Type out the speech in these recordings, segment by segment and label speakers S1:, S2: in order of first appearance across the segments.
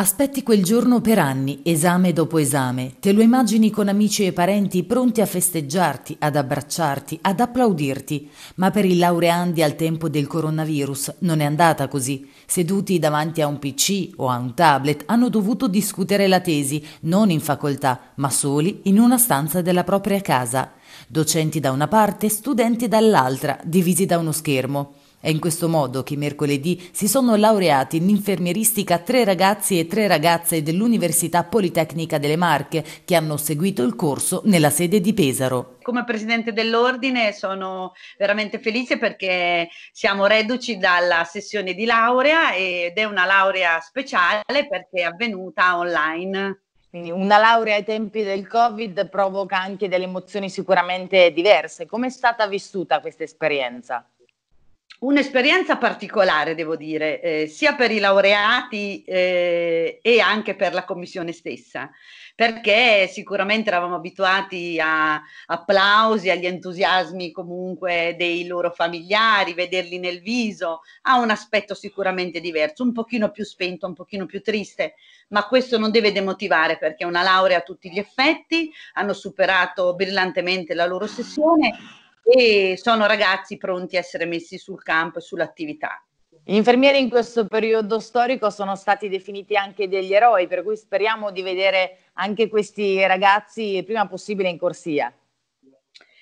S1: Aspetti quel giorno per anni, esame dopo esame, te lo immagini con amici e parenti pronti a festeggiarti, ad abbracciarti, ad applaudirti, ma per i laureandi al tempo del coronavirus non è andata così. Seduti davanti a un PC o a un tablet hanno dovuto discutere la tesi, non in facoltà, ma soli in una stanza della propria casa. Docenti da una parte, studenti dall'altra, divisi da uno schermo. È in questo modo che mercoledì si sono laureati in infermieristica tre ragazzi e tre ragazze dell'Università Politecnica delle Marche che hanno seguito il corso nella sede di Pesaro.
S2: Come presidente dell'ordine sono veramente felice perché siamo reduci dalla sessione di laurea ed è una laurea speciale perché è avvenuta online. Quindi una laurea ai tempi del
S3: Covid provoca anche delle emozioni sicuramente diverse. Come è stata vissuta questa esperienza?
S2: un'esperienza particolare, devo dire, eh, sia per i laureati eh, e anche per la commissione stessa, perché sicuramente eravamo abituati a applausi, agli entusiasmi comunque dei loro familiari, vederli nel viso, ha un aspetto sicuramente diverso, un pochino più spento, un pochino più triste, ma questo non deve demotivare perché è una laurea a tutti gli effetti, hanno superato brillantemente la loro sessione e sono ragazzi pronti a essere messi sul campo e sull'attività. Gli infermieri in questo periodo storico sono
S3: stati definiti anche degli eroi, per cui speriamo di vedere anche questi ragazzi il
S2: prima possibile in corsia.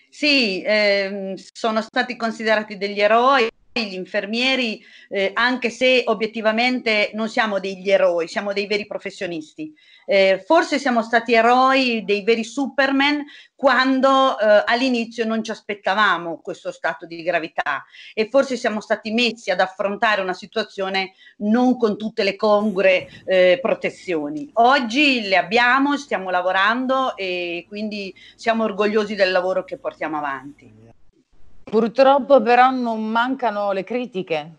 S2: Sì, eh, sono stati considerati degli eroi gli infermieri, eh, anche se obiettivamente non siamo degli eroi, siamo dei veri professionisti. Eh, forse siamo stati eroi, dei veri Superman, quando eh, all'inizio non ci aspettavamo questo stato di gravità e forse siamo stati messi ad affrontare una situazione non con tutte le congre eh, protezioni. Oggi le abbiamo, stiamo lavorando e quindi siamo orgogliosi del lavoro che portiamo avanti. Purtroppo però non mancano le critiche.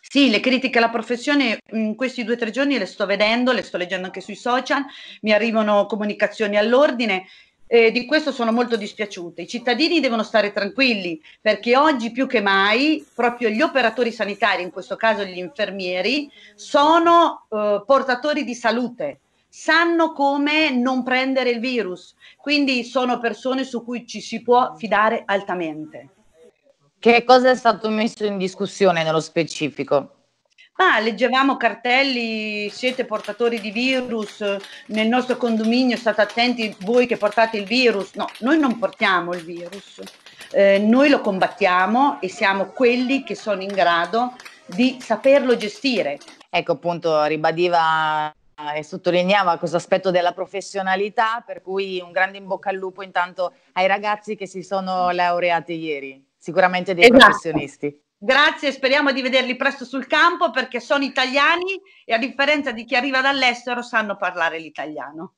S2: Sì, le critiche alla professione in mm, questi due o tre giorni le sto vedendo, le sto leggendo anche sui social, mi arrivano comunicazioni all'ordine e eh, di questo sono molto dispiaciute. I cittadini devono stare tranquilli perché oggi più che mai proprio gli operatori sanitari, in questo caso gli infermieri, sono eh, portatori di salute sanno come non prendere il virus, quindi sono persone su cui ci si può fidare altamente.
S3: Che cosa è stato messo in discussione nello specifico?
S2: Ah, leggevamo cartelli, siete portatori di virus, nel nostro condominio state attenti voi che portate il virus. No, noi non portiamo il virus, eh, noi lo combattiamo e siamo quelli che sono in grado di saperlo gestire.
S3: Ecco appunto, ribadiva e sottolineava questo aspetto della professionalità, per cui un grande in bocca al lupo intanto ai ragazzi che si sono laureati ieri,
S2: sicuramente dei esatto.
S3: professionisti.
S2: Grazie, speriamo di vederli presto sul campo perché sono italiani e a differenza di chi arriva dall'estero sanno parlare l'italiano.